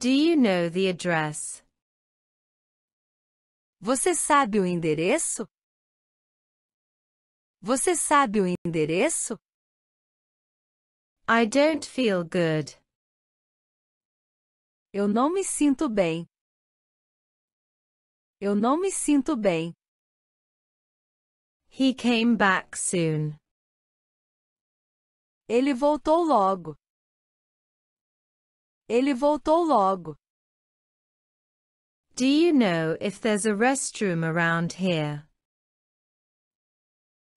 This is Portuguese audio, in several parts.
Do you know the address? Você sabe o endereço? Você sabe o endereço? I don't feel good. Eu não me sinto bem. Eu não me sinto bem. He came back soon. Ele voltou logo. Ele voltou logo. Do you know if there's a restroom around here?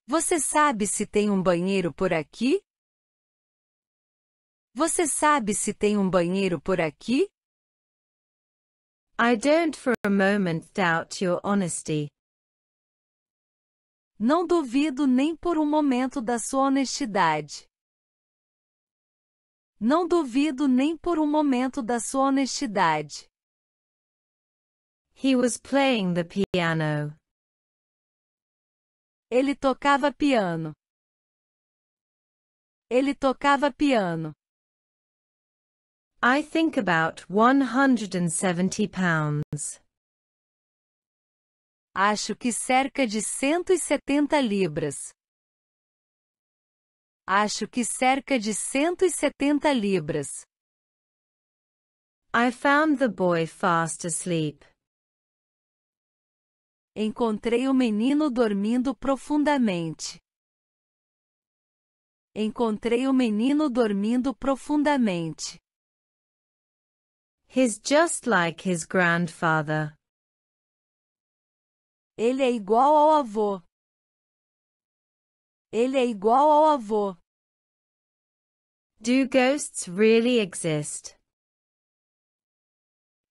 Você sabe se tem um banheiro por aqui? Você sabe se tem um banheiro por aqui? I don't for a moment doubt your honesty. Não duvido nem por um momento da sua honestidade. Não duvido nem por um momento da sua honestidade. He was playing the piano. Ele tocava piano. Ele tocava piano. I think about 170 pounds. Acho que cerca de 170 libras. Acho que cerca de 170 libras. I found the boy fast asleep. Encontrei o menino dormindo profundamente. Encontrei o menino dormindo profundamente. He's just like his grandfather. Ele é igual ao avô. Ele é igual ao avô. Do ghosts really exist?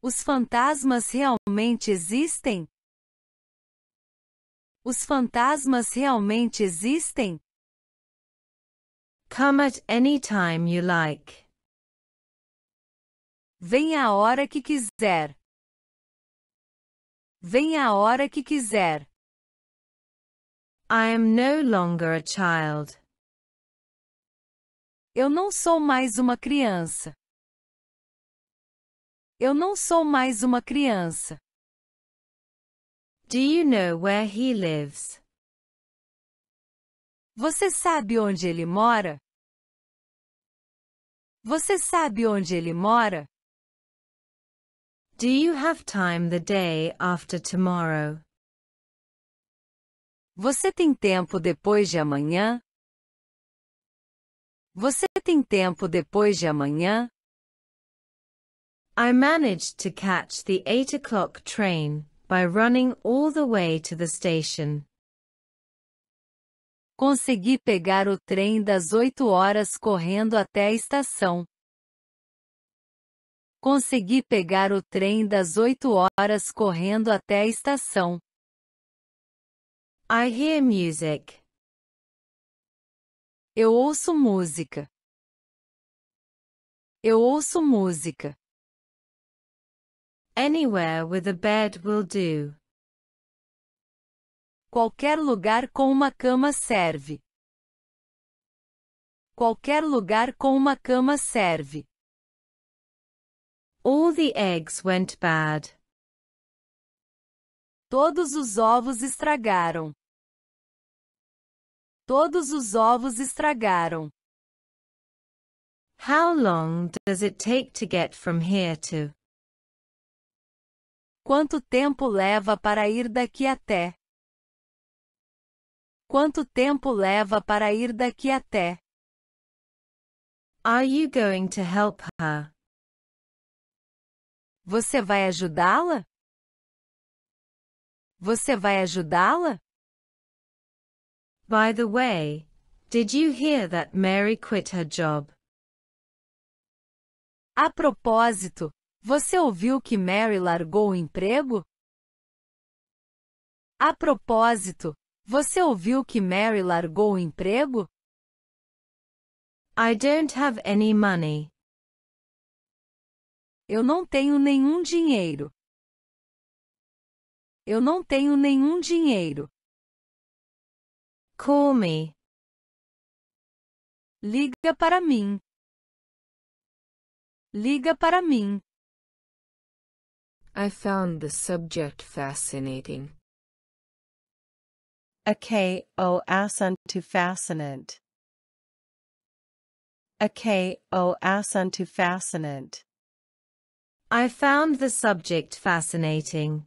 Os fantasmas realmente existem? Os fantasmas realmente existem? Come at any time you like. Venha a hora que quiser. Venha a hora que quiser. I am no longer a child. Eu não sou mais uma criança. Eu não sou mais uma criança. Do you know where he lives? Você sabe onde ele mora? Você sabe onde ele mora? Do you have time the day after tomorrow? Você tem tempo depois de amanhã? Você tem tempo depois de amanhã? I managed to catch the 8 o'clock train by running all the way to the station. Consegui pegar o trem das 8 horas correndo até a estação. Consegui pegar o trem das 8 horas correndo até a estação. I hear music. Eu ouço música. Eu ouço música. Anywhere with a bed will do. Qualquer lugar com uma cama serve. Qualquer lugar com uma cama serve. All the eggs went bad. Todos os ovos estragaram. Todos os ovos estragaram. How long does it take to get from here to? Quanto tempo leva para ir daqui até? Quanto tempo leva para ir daqui até? Are you going to help her? Você vai ajudá-la? Você vai ajudá-la? By the way, did you hear that Mary quit her job? A propósito, você ouviu que Mary largou o emprego? A propósito, você ouviu que Mary largou o emprego? I don't have any money. Eu não tenho nenhum dinheiro. Eu não tenho nenhum dinheiro. Come. Liga para mim. Liga para mim. I found the subject fascinating. o assunto Achei o assunto fascinante. I found the subject fascinating.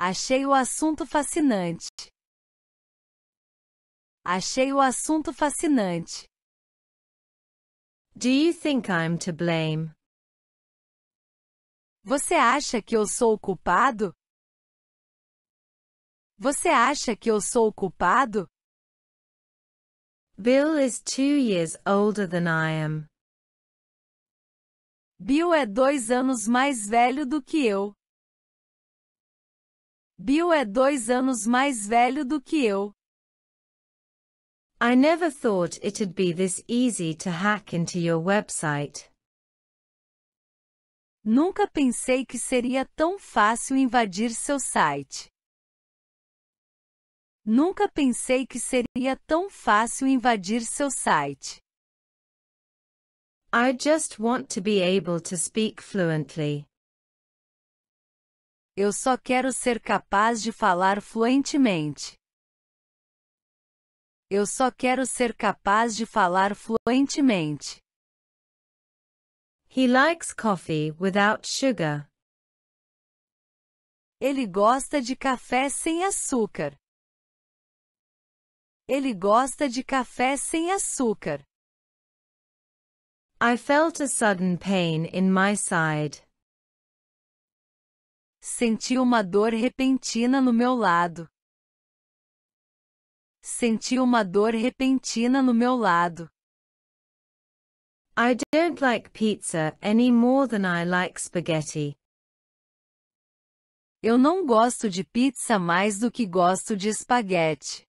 Achei o assunto fascinante. Achei o assunto fascinante. Do you think I'm to blame? Você acha que eu sou o culpado? Você acha que eu sou o culpado? Bill is two years older than I am. Bill é dois anos mais velho do que eu. Bill é dois anos mais velho do que eu. I never thought it'd be this easy to hack into your website. Nunca pensei que seria tão fácil invadir seu site. Nunca pensei que seria tão fácil invadir seu site. I just want to be able to speak fluently. Eu só quero ser capaz de falar fluentemente. Eu só quero ser capaz de falar fluentemente. He likes coffee without sugar. Ele gosta de café sem açúcar. Ele gosta de café sem açúcar. I felt a sudden pain in my side. Senti uma dor repentina no meu lado. Senti uma dor repentina no meu lado. I don't like pizza any more than I like spaghetti. Eu não gosto de pizza mais do que gosto de espaguete.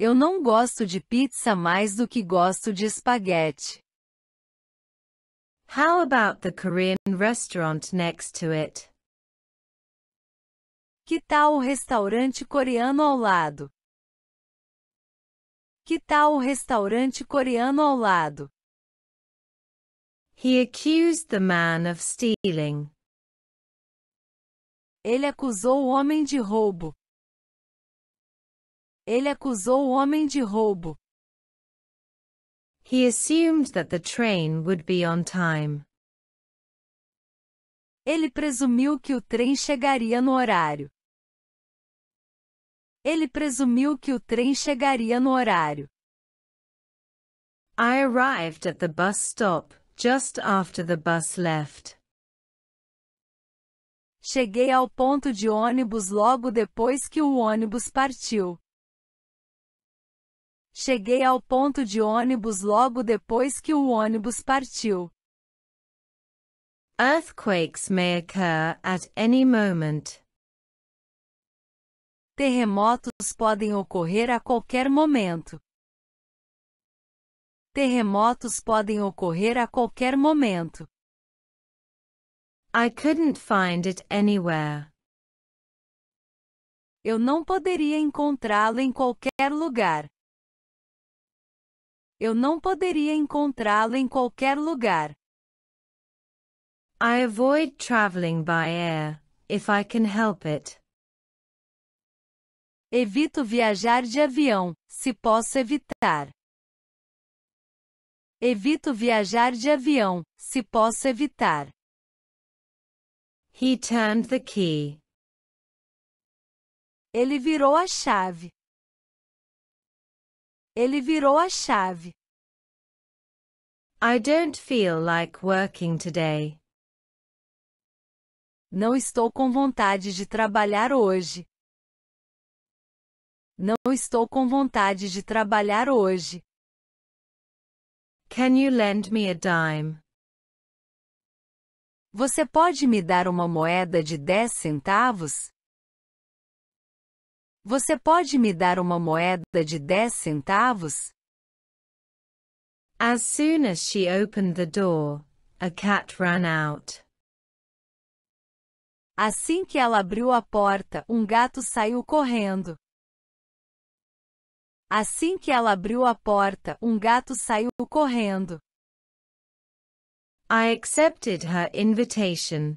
Eu não gosto de pizza mais do que gosto de espaguete. How about the Korean restaurant next to it? Que tal o restaurante coreano ao lado? Que tal o restaurante coreano ao lado? He accused the man of stealing. Ele acusou o homem de roubo. Ele acusou o homem de roubo. He assumed that the train would be on time. Ele presumiu que o trem chegaria no horário. Ele presumiu que o trem chegaria no horário. I arrived at the bus stop just after the bus left. Cheguei ao ponto de ônibus logo depois que o ônibus partiu. Cheguei ao ponto de ônibus logo depois que o ônibus partiu. Earthquakes may occur at any moment. Terremotos podem ocorrer a qualquer momento. Terremotos podem ocorrer a qualquer momento. I couldn't find it anywhere. Eu não poderia encontrá-lo em qualquer lugar. Eu não poderia encontrá-lo em qualquer lugar. I avoid traveling by air if I can help it. Evito viajar de avião, se posso evitar. Evito viajar de avião, se posso evitar. He turned the key. Ele virou a chave. Ele virou a chave. I don't feel like working today. Não estou com vontade de trabalhar hoje. Não estou com vontade de trabalhar hoje. Can you lend me a dime? Você pode me dar uma moeda de 10 centavos? Você pode me dar uma moeda de 10 centavos? As soon as she opened the door, a cat ran out. Assim que ela abriu a porta, um gato saiu correndo. Assim que ela abriu a porta, um gato saiu correndo. I accepted her invitation.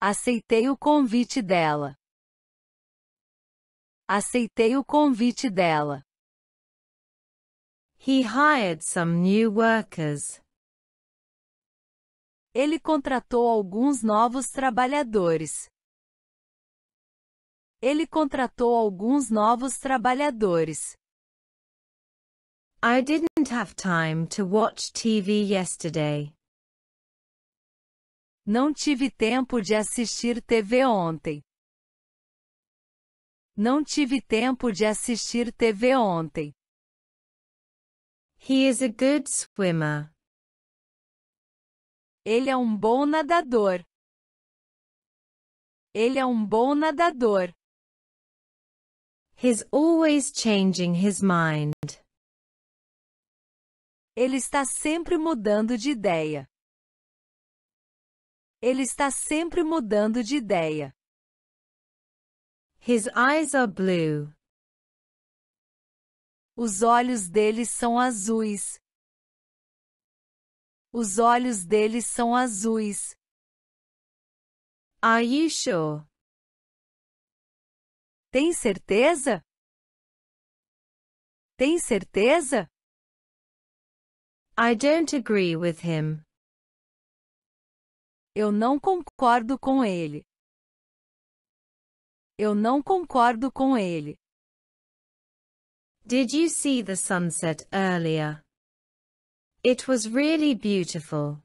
Aceitei o convite dela. Aceitei o convite dela. He hired some new workers. Ele contratou alguns novos trabalhadores. Ele contratou alguns novos trabalhadores. I didn't have time to watch TV yesterday. Não tive tempo de assistir TV ontem. Não tive tempo de assistir TV ontem. He is a good swimmer. Ele é um bom nadador. Ele é um bom nadador. He's always changing his mind. Ele está sempre mudando de ideia. Ele está sempre mudando de ideia. His eyes are blue. Os olhos dele são azuis. Os olhos dele são azuis. Are you sure? Tem certeza? Tem certeza? I don't agree with him. Eu não concordo com ele. Eu não concordo com ele. Did you see the sunset earlier? It was really beautiful.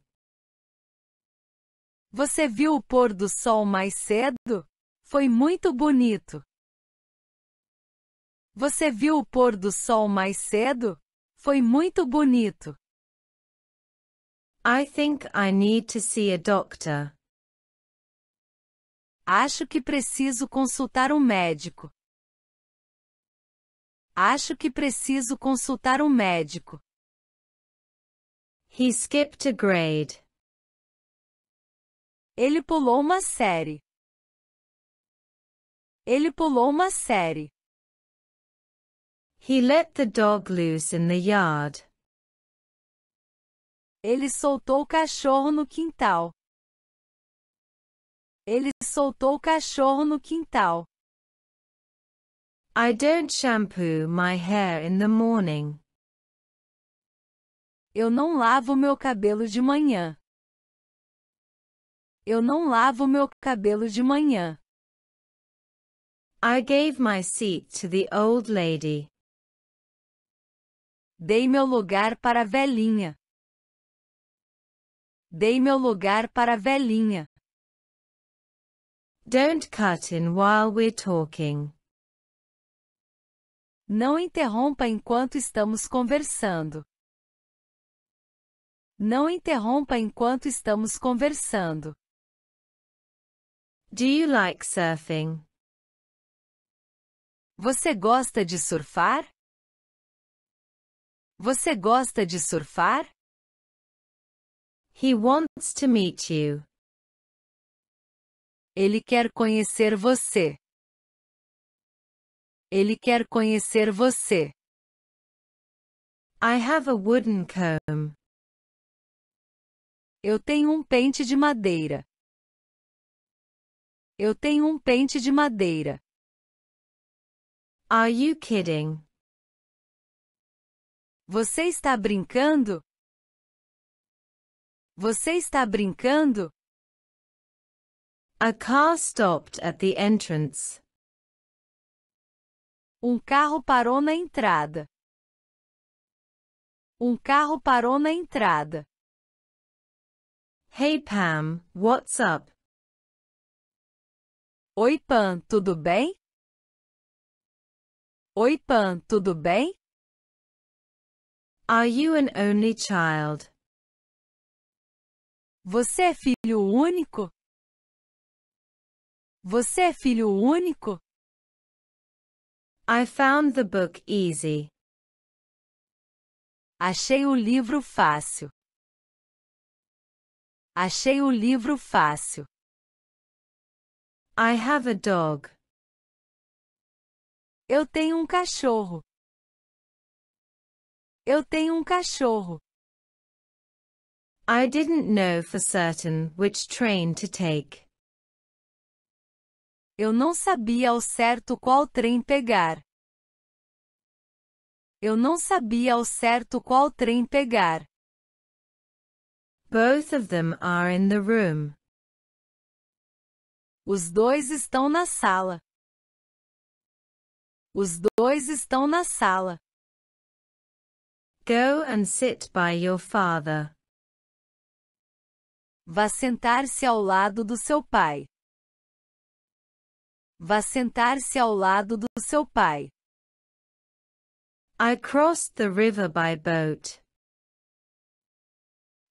Você viu o pôr do sol mais cedo? Foi muito bonito. Você viu o pôr do sol mais cedo? Foi muito bonito. I think I need to see a doctor. Acho que preciso consultar um médico. Acho que preciso consultar um médico. He skipped a grade. Ele pulou uma série. Ele pulou uma série. He let the dog loose in the yard. Ele soltou o cachorro no quintal. Ele soltou o cachorro no quintal. I don't shampoo my hair in the morning. Eu não lavo meu cabelo de manhã. Eu não lavo meu cabelo de manhã. I gave my seat to the old lady. Dei meu lugar para a velhinha. Dei meu lugar para a velhinha. Don't cut in while we're talking. Não interrompa enquanto estamos conversando. Não interrompa enquanto estamos conversando. Do you like surfing? Você gosta de surfar? Você gosta de surfar? He wants to meet you. Ele quer conhecer você. Ele quer conhecer você. I have a wooden comb. Eu tenho um pente de madeira. Eu tenho um pente de madeira. Are you kidding? Você está brincando? Você está brincando? A car stopped at the entrance. Um carro parou na entrada. Um carro parou na entrada. Hey Pam, what's up? Oi Pam, tudo bem? Oi Pam, tudo bem? Are you an only child? Você é filho único? Você é filho único? I found the book easy. Achei o livro fácil. Achei o livro fácil. I have a dog. Eu tenho um cachorro. Eu tenho um cachorro. I didn't know for certain which train to take. Eu não sabia ao certo qual trem pegar. Eu não sabia ao certo qual trem pegar. Both of them are in the room. Os dois estão na sala. Os dois estão na sala. Go and sit by your father. Vá sentar-se ao lado do seu pai. Vá sentar-se ao lado do seu pai. I crossed the river by boat.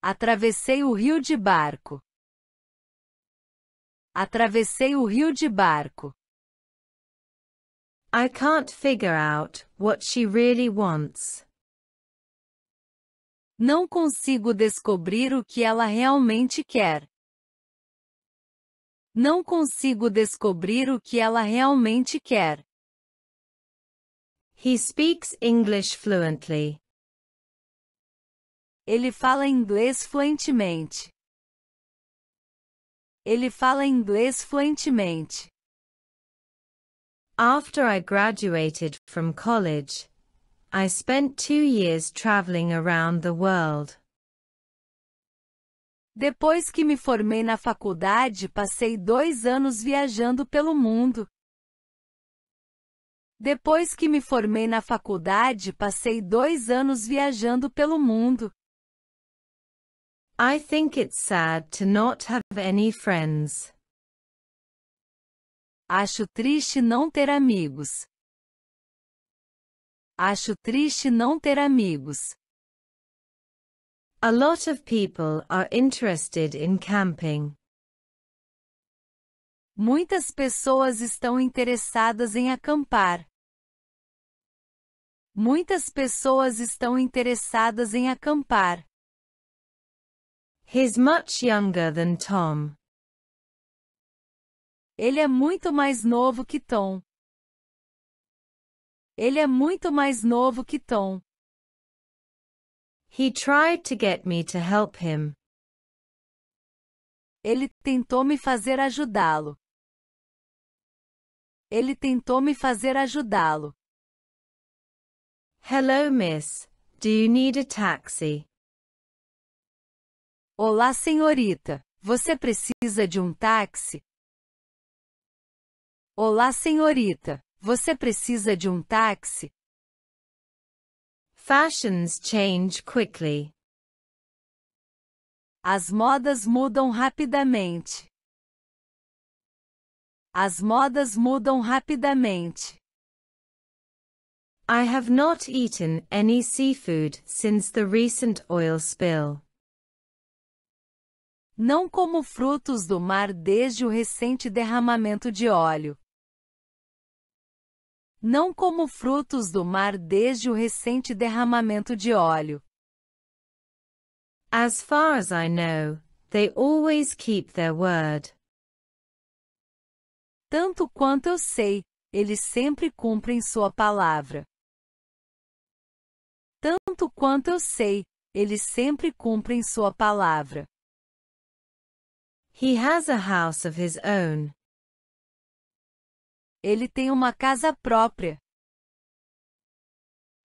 Atravessei o rio de barco. Atravessei o rio de barco. I can't figure out what she really wants. Não consigo descobrir o que ela realmente quer. Não consigo descobrir o que ela realmente quer. He speaks English fluently. Ele fala inglês fluentemente. Ele fala inglês fluentemente. After I graduated from college, I spent two years traveling around the world. Depois que me formei na faculdade, passei dois anos viajando pelo mundo. Depois que me formei na faculdade, passei dois anos viajando pelo mundo. I think it's sad to not have any friends. Acho triste não ter amigos. Acho triste não ter amigos. A lot of people are interested in camping. Muitas pessoas estão interessadas em acampar. Muitas pessoas estão interessadas em acampar. He's much younger than Tom. Ele é muito mais novo que Tom. Ele é muito mais novo que Tom. He tried to get me to help him. Ele tentou me fazer ajudá-lo. Ele tentou me fazer ajudá-lo. Hello, miss. Do you need a taxi? Olá, senhorita. Você precisa de um táxi? Olá, senhorita. Você precisa de um táxi? Fashions change quickly. As modas mudam rapidamente. As modas mudam rapidamente. I have not eaten any seafood since the recent oil spill. Não como frutos do mar desde o recente derramamento de óleo não como frutos do mar desde o recente derramamento de óleo. As far as I know, they always keep their word. Tanto quanto eu sei, eles sempre cumprem sua palavra. Tanto quanto eu sei, eles sempre cumprem sua palavra. He has a house of his own. Ele tem uma casa própria.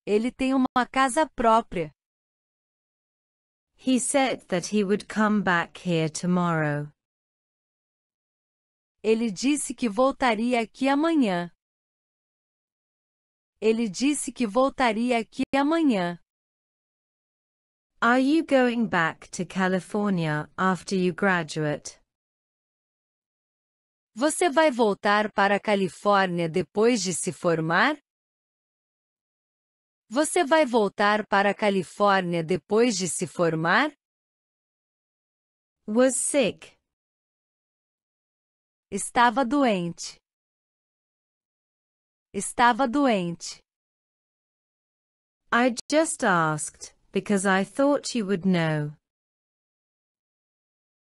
Ele tem uma casa própria. He said that he would come back here tomorrow. Ele disse que voltaria aqui amanhã. Ele disse que voltaria aqui amanhã. Are you going back to California after you graduate? Você vai voltar para a Califórnia depois de se formar? Você vai voltar para a Califórnia depois de se formar? Was sick. Estava doente. Estava doente. I just asked because I thought you would know.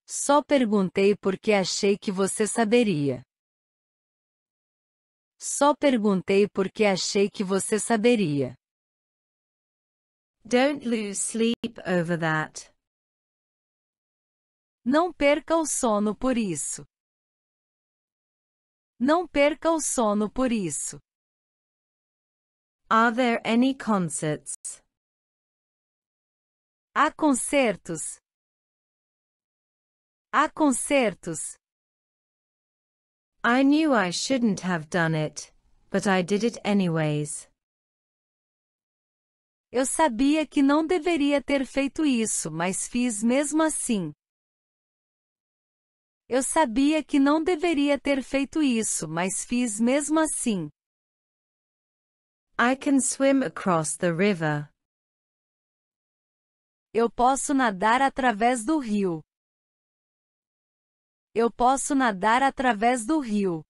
Só perguntei porque achei que você saberia. Só perguntei porque achei que você saberia. Don't lose sleep over that. Não perca o sono por isso. Não perca o sono por isso. Are there any concerts? Há concertos? Há concertos. I knew I shouldn't have done it, but I did it anyways. Eu sabia que não deveria ter feito isso, mas fiz mesmo assim. Eu sabia que não deveria ter feito isso, mas fiz mesmo assim. I can swim across the river. Eu posso nadar através do rio. Eu posso nadar através do rio.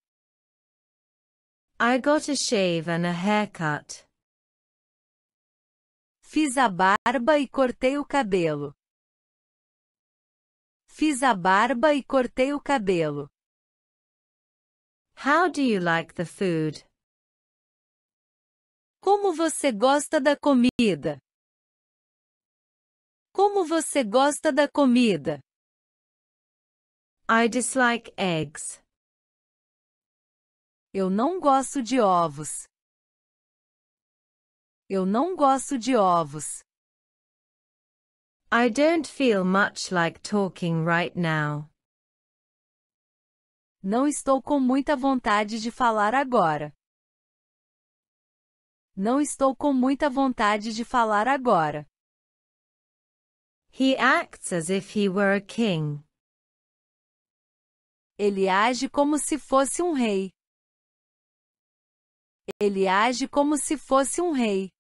I got a shave and a haircut. Fiz a barba e cortei o cabelo. Fiz a barba e cortei o cabelo. How do you like the food? Como você gosta da comida? Como você gosta da comida? I dislike eggs. Eu não gosto de ovos. Eu não gosto de ovos. I don't feel much like talking right now. Não estou com muita vontade de falar agora. Não estou com muita vontade de falar agora. He acts as if he were a king. Ele age como se fosse um rei. Ele age como se fosse um rei.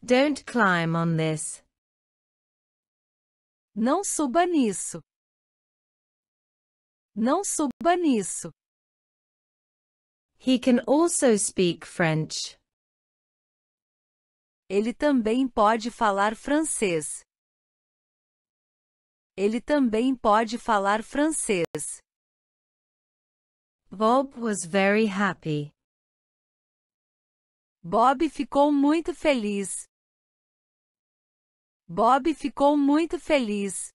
Don't climb on this. Não suba nisso. Não suba nisso. He can also speak French. Ele também pode falar francês. Ele também pode falar francês. Bob was very happy. Bob ficou muito feliz. Bob ficou muito feliz.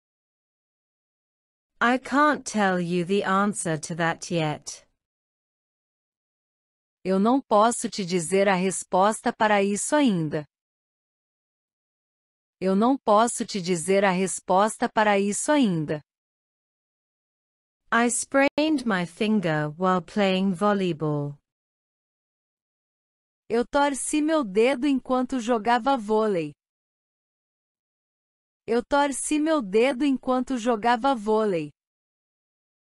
I can't tell you the answer to that yet. Eu não posso te dizer a resposta para isso ainda. Eu não posso te dizer a resposta para isso ainda. I sprained my finger while playing volleyball. Eu torci meu dedo enquanto jogava vôlei. Eu torci meu dedo enquanto jogava vôlei.